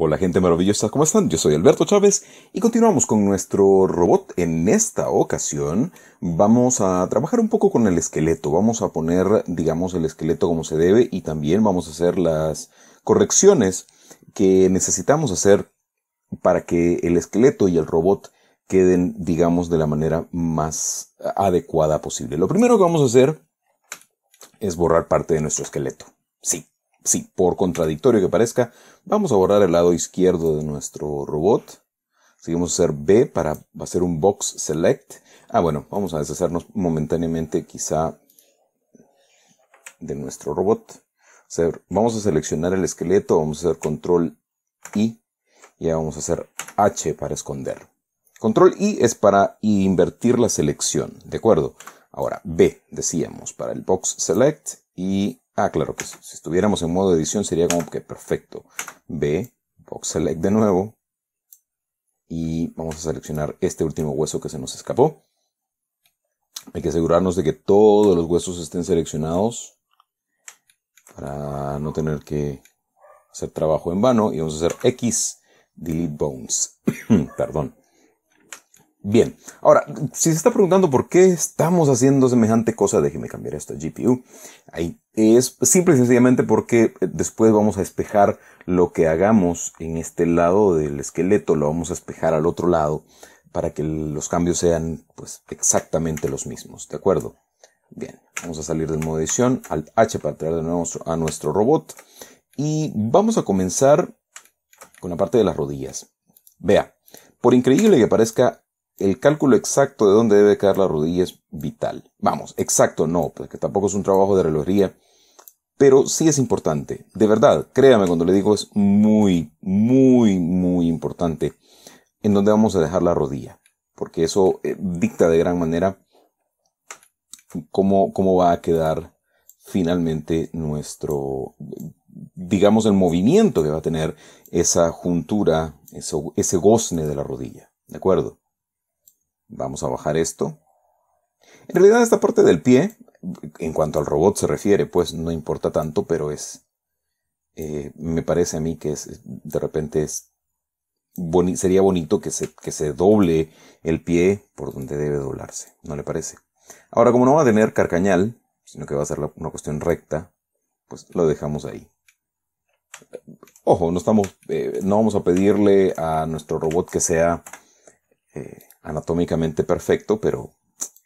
Hola gente maravillosa, ¿cómo están? Yo soy Alberto Chávez y continuamos con nuestro robot. En esta ocasión vamos a trabajar un poco con el esqueleto, vamos a poner, digamos, el esqueleto como se debe y también vamos a hacer las correcciones que necesitamos hacer para que el esqueleto y el robot queden, digamos, de la manera más adecuada posible. Lo primero que vamos a hacer es borrar parte de nuestro esqueleto. Sí, Sí, por contradictorio que parezca, vamos a borrar el lado izquierdo de nuestro robot. Seguimos a hacer B para hacer un box select. Ah, bueno, vamos a deshacernos momentáneamente quizá de nuestro robot. vamos a seleccionar el esqueleto, vamos a hacer control I y ya vamos a hacer H para esconder. Control I es para invertir la selección, ¿de acuerdo? Ahora, B decíamos para el box select y Ah, claro que sí. Si estuviéramos en modo edición sería como que perfecto. B, box select de nuevo. Y vamos a seleccionar este último hueso que se nos escapó. Hay que asegurarnos de que todos los huesos estén seleccionados para no tener que hacer trabajo en vano. Y vamos a hacer X, delete bones. Perdón. Bien, ahora, si se está preguntando por qué estamos haciendo semejante cosa, déjeme cambiar esto GPU. Ahí es simple y sencillamente porque eh, después vamos a espejar lo que hagamos en este lado del esqueleto, lo vamos a espejar al otro lado para que los cambios sean pues exactamente los mismos, ¿de acuerdo? Bien, vamos a salir del modo edición al H para traer de nuevo a nuestro robot y vamos a comenzar con la parte de las rodillas. Vea, por increíble que parezca, el cálculo exacto de dónde debe quedar la rodilla es vital. Vamos, exacto no, porque tampoco es un trabajo de relojería, pero sí es importante. De verdad, créame cuando le digo es muy, muy, muy importante en dónde vamos a dejar la rodilla, porque eso eh, dicta de gran manera cómo, cómo va a quedar finalmente nuestro, digamos, el movimiento que va a tener esa juntura, ese gozne de la rodilla. ¿De acuerdo? Vamos a bajar esto. En realidad esta parte del pie, en cuanto al robot se refiere, pues no importa tanto, pero es... Eh, me parece a mí que es, de repente es sería bonito que se, que se doble el pie por donde debe doblarse, ¿no le parece? Ahora, como no va a tener carcañal, sino que va a ser una cuestión recta, pues lo dejamos ahí. Ojo, no, estamos, eh, no vamos a pedirle a nuestro robot que sea eh, anatómicamente perfecto, pero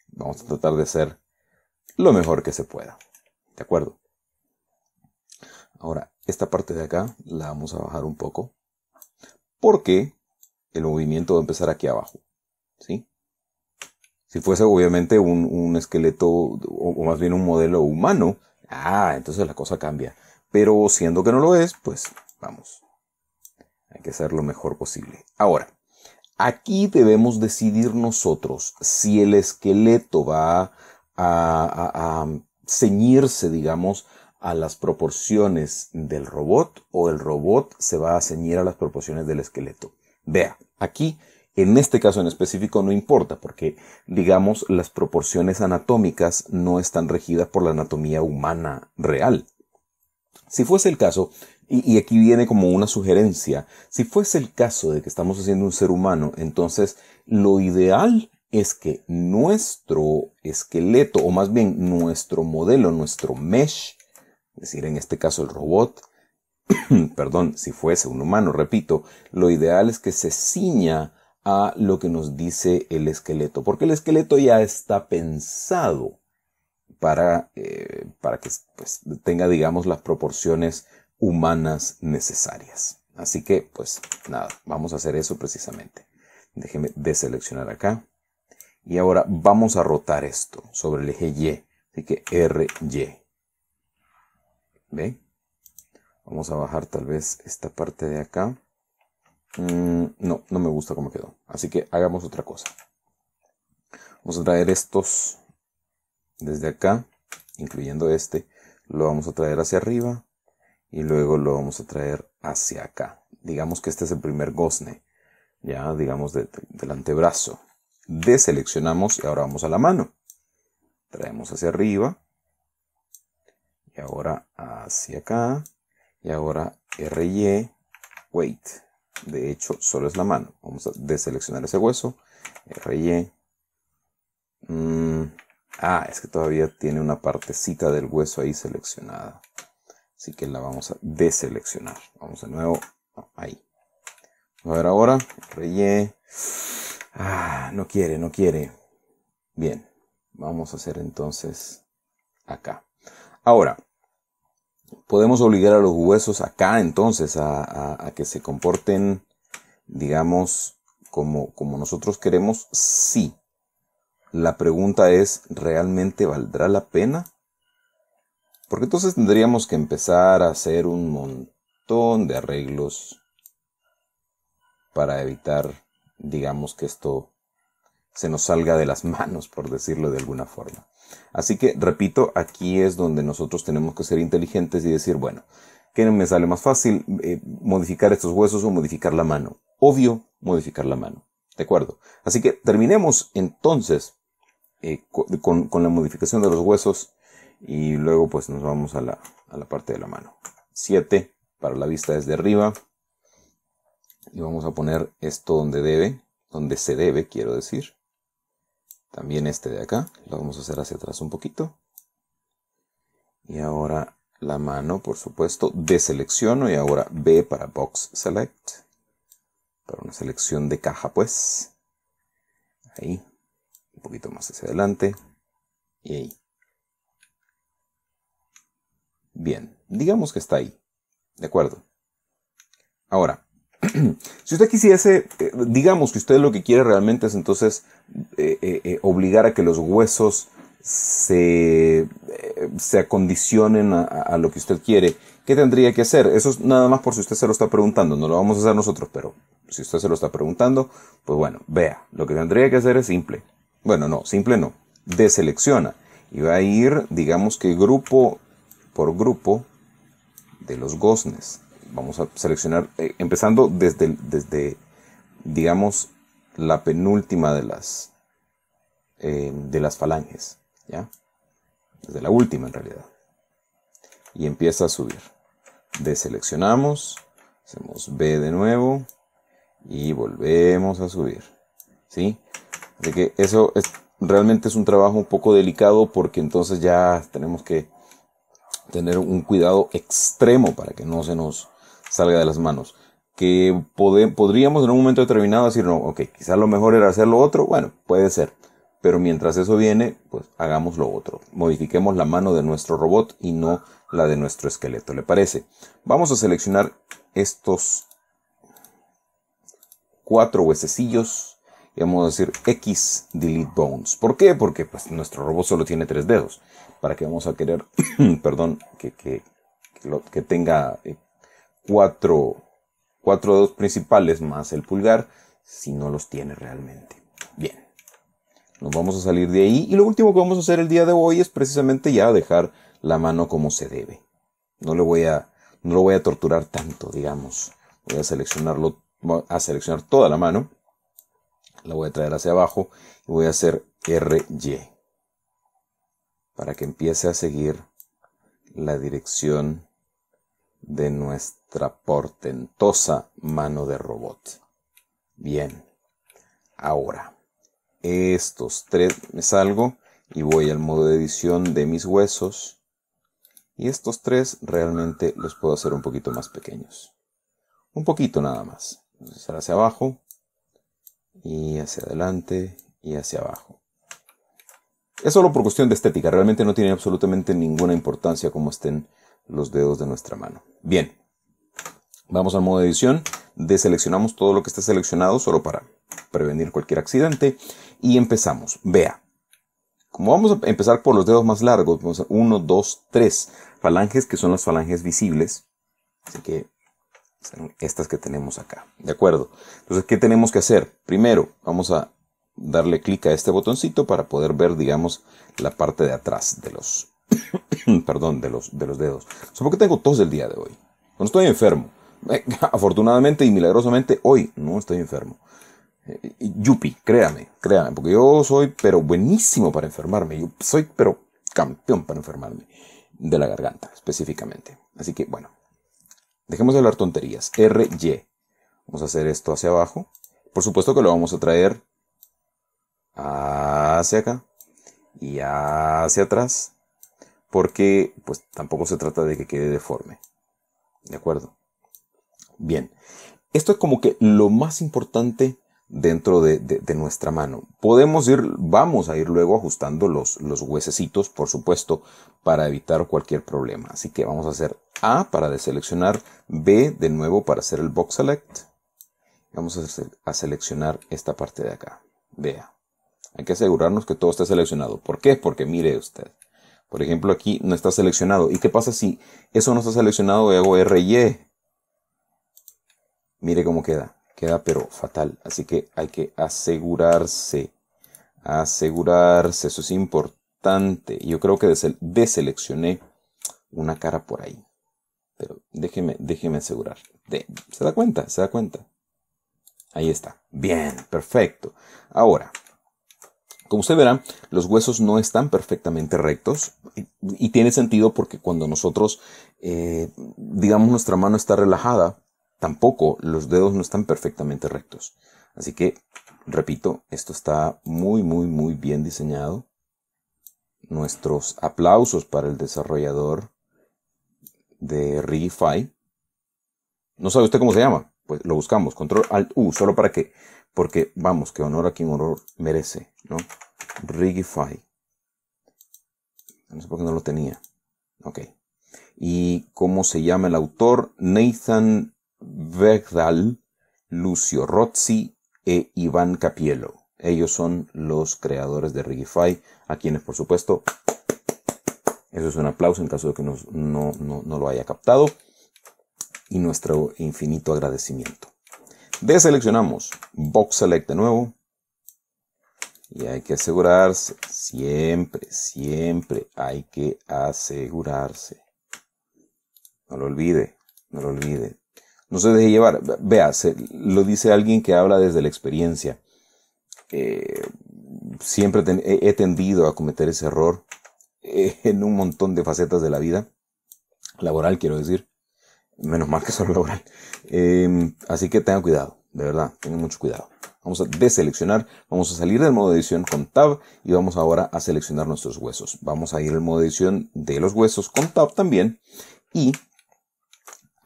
vamos a tratar de ser lo mejor que se pueda. ¿De acuerdo? Ahora, esta parte de acá la vamos a bajar un poco porque el movimiento va a empezar aquí abajo. ¿Sí? Si fuese obviamente un, esqueleto o, o, más bien un modelo humano, ah, entonces la cosa cambia. Pero siendo que no lo es, pues vamos. Hay que hacer lo mejor posible. Ahora, Aquí debemos decidir nosotros si el esqueleto va a, ceñirse, digamos, a las proporciones del robot o el robot se va a ceñir a las proporciones del esqueleto. Vea, aquí, en este caso en específico no importa porque, digamos, las proporciones anatómicas no están regidas por la anatomía humana real. Si fuese el caso, y, aquí viene como una sugerencia. Si fuese el caso de que estamos haciendo un ser humano, entonces lo ideal es que nuestro esqueleto, o más bien nuestro modelo, nuestro mesh, es decir, en este caso el robot, perdón, si fuese un humano, repito, lo ideal es que se ciña a lo que nos dice el esqueleto, porque el esqueleto ya está pensado para, eh, para que pues, tenga, digamos, las proporciones humanas necesarias. Así que, pues nada, vamos a hacer eso precisamente. Déjeme deseleccionar acá. Y ahora vamos a rotar esto sobre el eje Y. Así que RY. ¿Ve? Vamos a bajar tal vez esta parte de acá. Mm, no, no me gusta cómo quedó. Así que hagamos otra cosa. Vamos a traer estos desde acá, incluyendo este. Lo vamos a traer hacia arriba y luego lo vamos a traer hacia acá. Digamos que este es el primer gozne, ya digamos del antebrazo. Deseleccionamos y ahora vamos a la mano. Traemos hacia arriba y ahora hacia acá y ahora RY Wait. De hecho, solo es la mano. Vamos a deseleccionar ese hueso. RY. Mm, ah, es que todavía tiene una partecita del hueso ahí seleccionada. Así que la vamos a deseleccionar. Vamos de nuevo. ahí. a ver ahora. Reye. Ah, no quiere, no quiere. Bien. Vamos a hacer entonces acá. Ahora, podemos obligar a los huesos acá entonces a, a que se comporten, digamos, como, como nosotros queremos, sí. La pregunta es, ¿realmente valdrá la pena? Porque entonces tendríamos que empezar a hacer un montón de arreglos para evitar, digamos, que esto se nos salga de las manos, por decirlo de alguna forma. Así que, repito, aquí es donde nosotros tenemos que ser inteligentes y decir, bueno, ¿qué me sale más fácil? Eh, ¿Modificar estos huesos o modificar la mano? Obvio, modificar la mano. ¿De acuerdo? Así que terminemos entonces eh, con la modificación de los huesos y luego pues nos vamos a la, parte de la mano. 7 para la vista desde arriba. Y vamos a poner esto donde debe, donde se debe, quiero decir. También este de acá. Lo vamos a hacer hacia atrás un poquito. Y ahora la mano, por supuesto, deselecciono y ahora B para Box Select. Para una selección de caja, pues. Ahí. Un poquito más hacia adelante. Y ahí. Bien, digamos que está ahí. ¿De acuerdo? Ahora, si usted quisiese, eh, digamos que usted lo que quiere realmente es entonces eh, eh, obligar a que los huesos se, acondicionen a, a, lo que usted quiere, ¿qué tendría que hacer? Eso es nada más por si usted se lo está preguntando, no lo vamos a hacer nosotros, pero si usted se lo está preguntando, pues bueno, vea, lo que tendría que hacer es simple. Bueno, no, simple no, deselecciona. Y va a ir, digamos que grupo por grupo de los goznes. Vamos a seleccionar, eh, empezando desde, desde, digamos, la penúltima de las, eh, de las falanges, ¿ya? Desde la última en realidad. Y empieza a subir. Deseleccionamos, hacemos B de nuevo y volvemos a subir, ¿sí? Así que eso realmente es un trabajo un poco delicado porque entonces ya tenemos que tener un cuidado extremo para que no se nos salga de las manos. Que podríamos en un momento determinado decir, no, ok, quizás lo mejor era hacer lo otro, bueno, puede ser. Pero mientras eso viene, pues hagamos lo otro. Modifiquemos la mano de nuestro robot y no la de nuestro esqueleto, ¿le parece? Vamos a seleccionar estos cuatro huesecillos y vamos a decir X delete bones. ¿Por qué? Porque pues, nuestro robot solo tiene tres dedos. ¿Para que vamos a querer, perdón, que, tenga eh, cuatro, cuatro dedos principales más el pulgar si no los tiene realmente? Bien, nos vamos a salir de ahí y lo último que vamos a hacer el día de hoy es precisamente ya dejar la mano como se debe. No le voy a, no lo voy a torturar tanto, digamos. Voy a seleccionarlo, a seleccionar toda la mano. La voy a traer hacia abajo y voy a hacer RY para que empiece a seguir la dirección de nuestra portentosa mano de robot. Bien, ahora, estos tres, me salgo y voy al modo de edición de mis huesos. Y estos tres realmente los puedo hacer un poquito más pequeños. Un poquito nada más. Entonces hacia abajo y hacia adelante y hacia abajo. Es solo por cuestión de estética, realmente no tiene absolutamente ninguna importancia cómo estén los dedos de nuestra mano. Bien, vamos al modo de edición, deseleccionamos todo lo que está seleccionado solo para prevenir cualquier accidente y empezamos. Vea, como vamos a empezar por los dedos más largos, Uno, dos, 1, 2, 3 falanges que son las falanges visibles, así que estas que tenemos acá, ¿de acuerdo? Entonces, ¿qué tenemos que hacer? Primero, vamos a darle clic a este botoncito para poder ver, digamos, la parte de atrás de los, perdón, de los, de los dedos. Supongo que tengo tos el día de hoy. No estoy enfermo. Afortunadamente y milagrosamente hoy no estoy enfermo. Eh, yupi, créame, créame, porque yo soy pero buenísimo para enfermarme. Yo soy pero campeón para enfermarme de la garganta específicamente. Así que bueno, dejemos de hablar tonterías. R-Y. Vamos a hacer esto hacia abajo. Por supuesto que lo vamos a traer hacia acá y hacia atrás, porque pues tampoco se trata de que quede deforme. ¿De acuerdo? Bien, esto es como que lo más importante dentro de, nuestra mano. Podemos ir, vamos a ir luego ajustando los, los huesecitos, por supuesto, para evitar cualquier problema. Así que vamos a hacer A para deseleccionar, B de nuevo para hacer el box select. Vamos a, a seleccionar esta parte de acá. Vea. Hay que asegurarnos que todo está seleccionado. ¿Por qué? Porque mire usted. Por ejemplo, aquí no está seleccionado. ¿Y qué pasa si eso no está seleccionado y hago E? Mire cómo queda. Queda pero fatal. Así que hay que asegurarse. Asegurarse. Eso es importante. Yo creo que deseleccioné una cara por ahí. Pero déjeme, déjeme asegurar. ¿Se da cuenta? ¿Se da cuenta? Ahí está. Bien, perfecto. Ahora, como usted verá, los huesos no están perfectamente rectos y, tiene sentido porque cuando nosotros, eh, digamos, nuestra mano está relajada, tampoco los dedos no están perfectamente rectos. Así que, repito, esto está muy, muy, muy bien diseñado. Nuestros aplausos para el desarrollador de Rigify. ¿No sabe usted cómo se llama? Pues lo buscamos, control alt U, solo para que, porque vamos, que honor a quien honor merece, ¿no? Rigify. No sé por qué no lo tenía. Ok. Y cómo se llama el autor, Nathan Vegdal, Lucio Rozzi e Iván Capiello. Ellos son los creadores de Rigify, a quienes por supuesto, eso es un aplauso en caso de que no, no lo haya captado. Y nuestro infinito agradecimiento. Deseleccionamos Box Select de nuevo y hay que asegurarse, siempre, siempre hay que asegurarse. No lo olvide, no lo olvide. No se deje llevar. Vea, lo dice alguien que habla desde la experiencia. Eh, siempre he, tendido a cometer ese error eh, en un montón de facetas de la vida. Laboral, quiero decir. Menos mal que solo laboral. Eh, así que tenga cuidado, de verdad, tenga mucho cuidado. Vamos a deseleccionar, vamos a salir del modo de edición con Tab y vamos ahora a seleccionar nuestros huesos. Vamos a ir al modo de edición de los huesos con Tab también y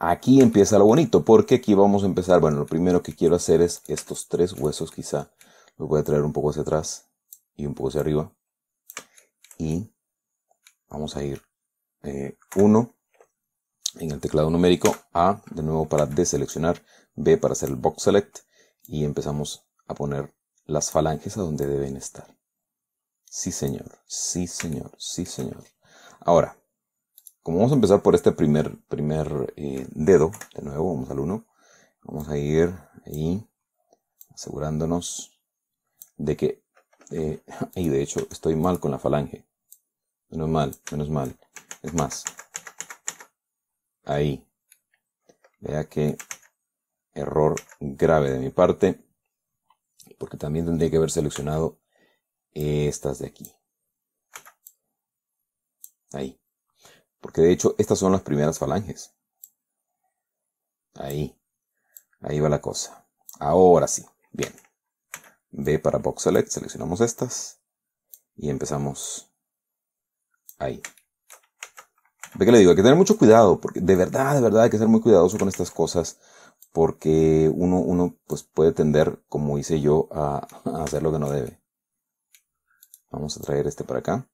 aquí empieza lo bonito porque aquí vamos a empezar, bueno, lo primero que quiero hacer es estos tres huesos quizá los voy a traer un poco hacia atrás y un poco hacia arriba y vamos a ir 1 eh, en el teclado numérico, A de nuevo para deseleccionar, B para hacer el box select y empezamos a poner las falanges a donde deben estar. Sí, señor, sí, señor, sí, señor. Ahora, como vamos a empezar por este primer, primer eh, dedo, de nuevo, vamos al 1, vamos a ir ahí asegurándonos de que... Eh, y de hecho, estoy mal con la falange. Menos mal, menos mal. Es más, ahí. Vea que error grave de mi parte porque también tendría que haber seleccionado eh, estas de aquí. Ahí. Porque de hecho estas son las primeras falanges. Ahí. Ahí va la cosa. Ahora sí. Bien. Ve para Box Select. Seleccionamos estas. Y empezamos ahí. Ve que le digo, hay que tener mucho cuidado. Porque de verdad, de verdad hay que ser muy cuidadoso con estas cosas porque uno, uno pues puede tender, como hice yo, a, hacer lo que no debe. Vamos a traer este para acá.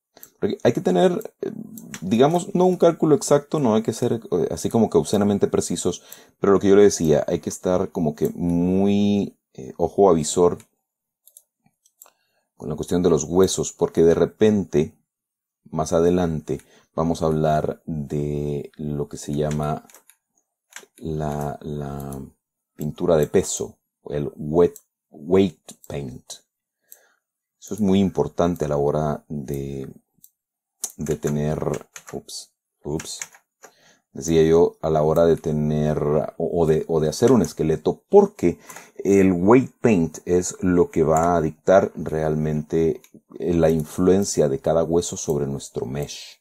hay que tener, eh, digamos, no un cálculo exacto, no hay que ser eh, así como que obscenamente precisos, pero lo que yo le decía, hay que estar como que muy eh, ojo avisor con la cuestión de los huesos, porque de repente, más adelante, vamos a hablar de lo que se llama la, la pintura de peso, el wet, weight paint. Eso es muy importante a la hora de, de tener, ups, ups, decía yo, a la hora de tener o de, o de, hacer un esqueleto, porque el weight paint es lo que va a dictar realmente eh, la influencia de cada hueso sobre nuestro mesh.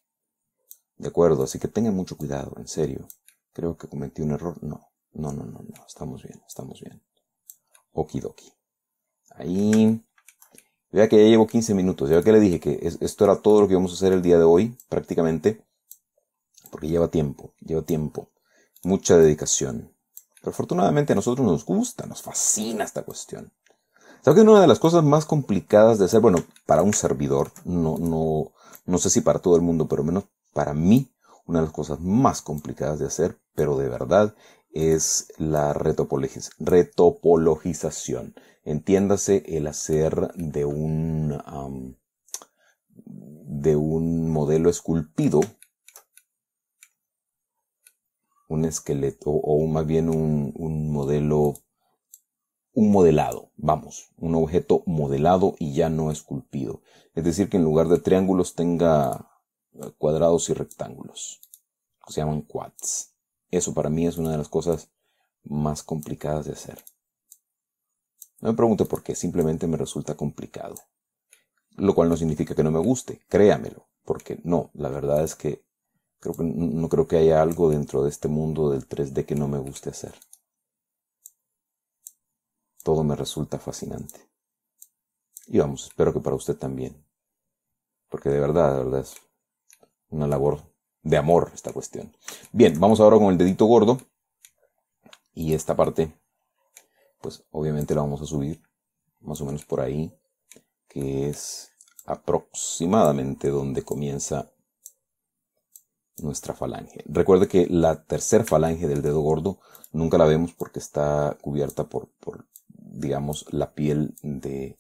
¿De acuerdo? Así que tengan mucho cuidado, en serio creo que cometí un error. No, no, no, no, no, estamos bien, estamos bien. Okidoki. Ahí. Vea que ya llevo 15 minutos. Ya que le dije que esto era todo lo que íbamos a hacer el día de hoy, prácticamente. Porque lleva tiempo, lleva tiempo. Mucha dedicación. Pero afortunadamente a nosotros nos gusta, nos fascina esta cuestión. ¿Sabes que es una de las cosas más complicadas de hacer? Bueno, para un servidor, no, no, no sé si para todo el mundo, pero menos para mí una de las cosas más complicadas de hacer, pero de verdad, es la retopologización. Entiéndase el hacer de un, de un modelo esculpido, un esqueleto, o, más bien un modelo un modelado, vamos, un objeto modelado y ya no esculpido. Es decir, que en lugar de triángulos tenga cuadrados y rectángulos. Se llaman quads. Eso para mí es una de las cosas más complicadas de hacer. No me pregunto por qué, simplemente me resulta complicado. Lo cual no significa que no me guste, créamelo, porque no, la verdad es que, creo que no creo que haya algo dentro de este mundo del 3D que no me guste hacer. Todo me resulta fascinante. Y vamos, espero que para usted también. Porque de verdad, de verdad es una labor de amor esta cuestión. Bien, vamos ahora con el dedito gordo. Y esta parte, pues obviamente la vamos a subir más o menos por ahí, que es aproximadamente donde comienza nuestra falange. Recuerde que la tercer falange del dedo gordo nunca la vemos porque está cubierta por, digamos, la piel de,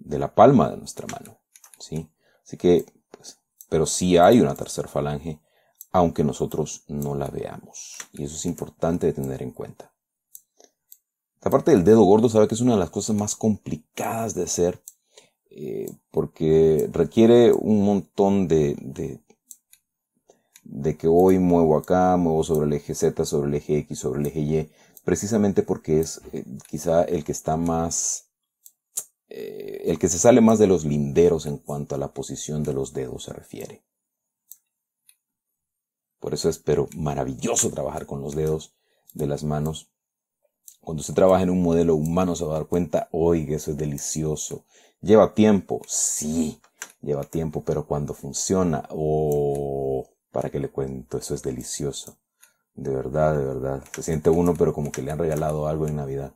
la palma de nuestra mano. ¿sí? Así que pero sí hay una tercera falange, aunque nosotros no la veamos. Y eso es importante de tener en cuenta. La parte del dedo gordo, sabe que es una de las cosas más complicadas de hacer, eh, porque requiere un montón de, de, de que hoy muevo acá, muevo sobre el eje Z, sobre el eje X, sobre el eje Y, precisamente porque es eh, quizá el que está más eh, el que se sale más de los linderos en cuanto a la posición de los dedos se refiere. Por eso es pero maravilloso trabajar con los dedos de las manos. Cuando se trabaja en un modelo humano se va a dar cuenta, oiga, eso es delicioso. Lleva tiempo, sí, lleva tiempo, pero cuando funciona, o oh, para qué le cuento, eso es delicioso. De verdad, de verdad. Se siente uno, pero como que le han regalado algo en Navidad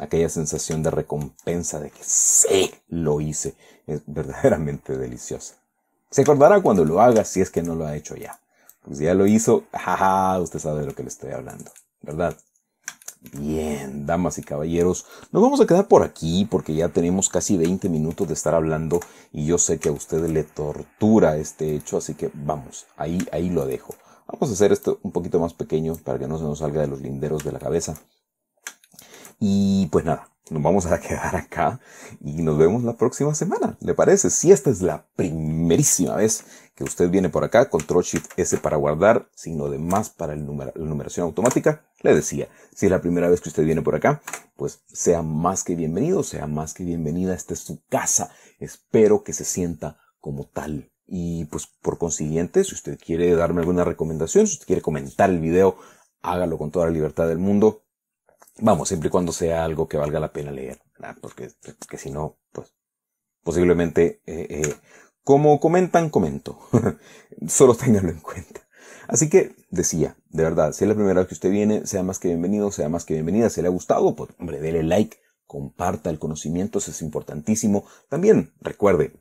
aquella sensación de recompensa de que sí, lo hice, es verdaderamente deliciosa. Se acordará cuando lo haga si es que no lo ha hecho ya. Pues ya lo hizo, jaja, usted sabe de lo que le estoy hablando, ¿verdad? Bien, damas y caballeros, nos vamos a quedar por aquí porque ya tenemos casi 20 minutos de estar hablando y yo sé que a usted le tortura este hecho, así que vamos, ahí, ahí lo dejo. Vamos a hacer esto un poquito más pequeño para que no se nos salga de los linderos de la cabeza. Y pues nada, nos vamos a quedar acá y nos vemos la próxima semana. ¿Le parece? Si esta es la primerísima vez que usted viene por acá, control shift S para guardar, sino de más para la numeración automática, le decía, si es la primera vez que usted viene por acá, pues sea más que bienvenido, sea más que bienvenida, esta es su casa. Espero que se sienta como tal. Y pues por consiguiente, si usted quiere darme alguna recomendación, si usted quiere comentar el video, hágalo con toda la libertad del mundo Vamos, siempre y cuando sea algo que valga la pena leer, porque, porque si no, pues posiblemente, eh, eh, como comentan, comento. Solo tenganlo en cuenta. Así que decía, de verdad, si es la primera vez que usted viene, sea más que bienvenido, sea más que bienvenida. Si le ha gustado, pues hombre, dele like, comparta el conocimiento, eso es importantísimo. También recuerde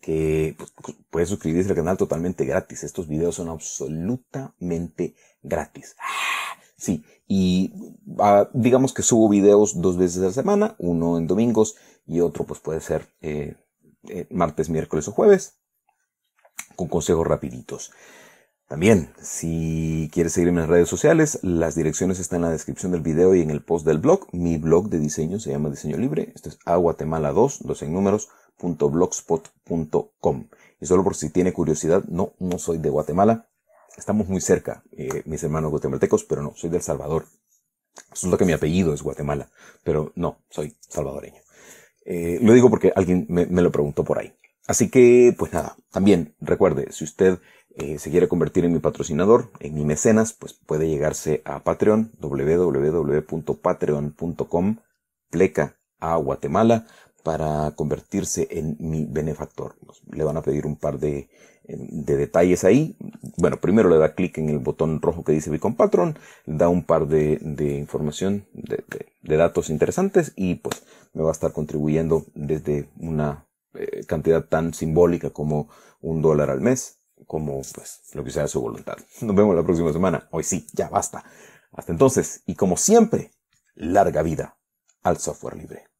que pues, pues puede suscribirse al canal totalmente gratis. Estos videos son absolutamente gratis. ¡Ah! Sí, y ah, digamos que subo videos dos veces a la semana, uno en domingos y otro pues puede ser eh, eh, martes, miércoles o jueves, con consejos rapiditos. También, si quieres seguirme en las redes sociales, las direcciones están en la descripción del video y en el post del blog. Mi blog de diseño se llama Diseño Libre. Esto es aguatemala 2, dos en números, Y solo por si tiene curiosidad, no, no soy de Guatemala, estamos muy cerca, eh, mis hermanos guatemaltecos, pero no, soy del Salvador. lo que mi apellido es Guatemala, pero no, soy salvadoreño. Eh, lo digo porque alguien me, lo preguntó por ahí. Así que, pues nada, también recuerde, si usted eh, se quiere convertir en mi patrocinador, en mi mecenas, pues puede llegarse a Patreon, www.patreon.com, pleca a Guatemala, para convertirse en mi benefactor. Le van a pedir un par de de detalles ahí. Bueno, primero le da clic en el botón rojo que dice Bitcoin Patron, da un par de, de información, de, de, datos interesantes y pues me va a estar contribuyendo desde una eh, cantidad tan simbólica como un dólar al mes, como pues lo que sea su voluntad. Nos vemos la próxima semana. Hoy sí, ya basta. Hasta entonces, y como siempre, larga vida al software libre.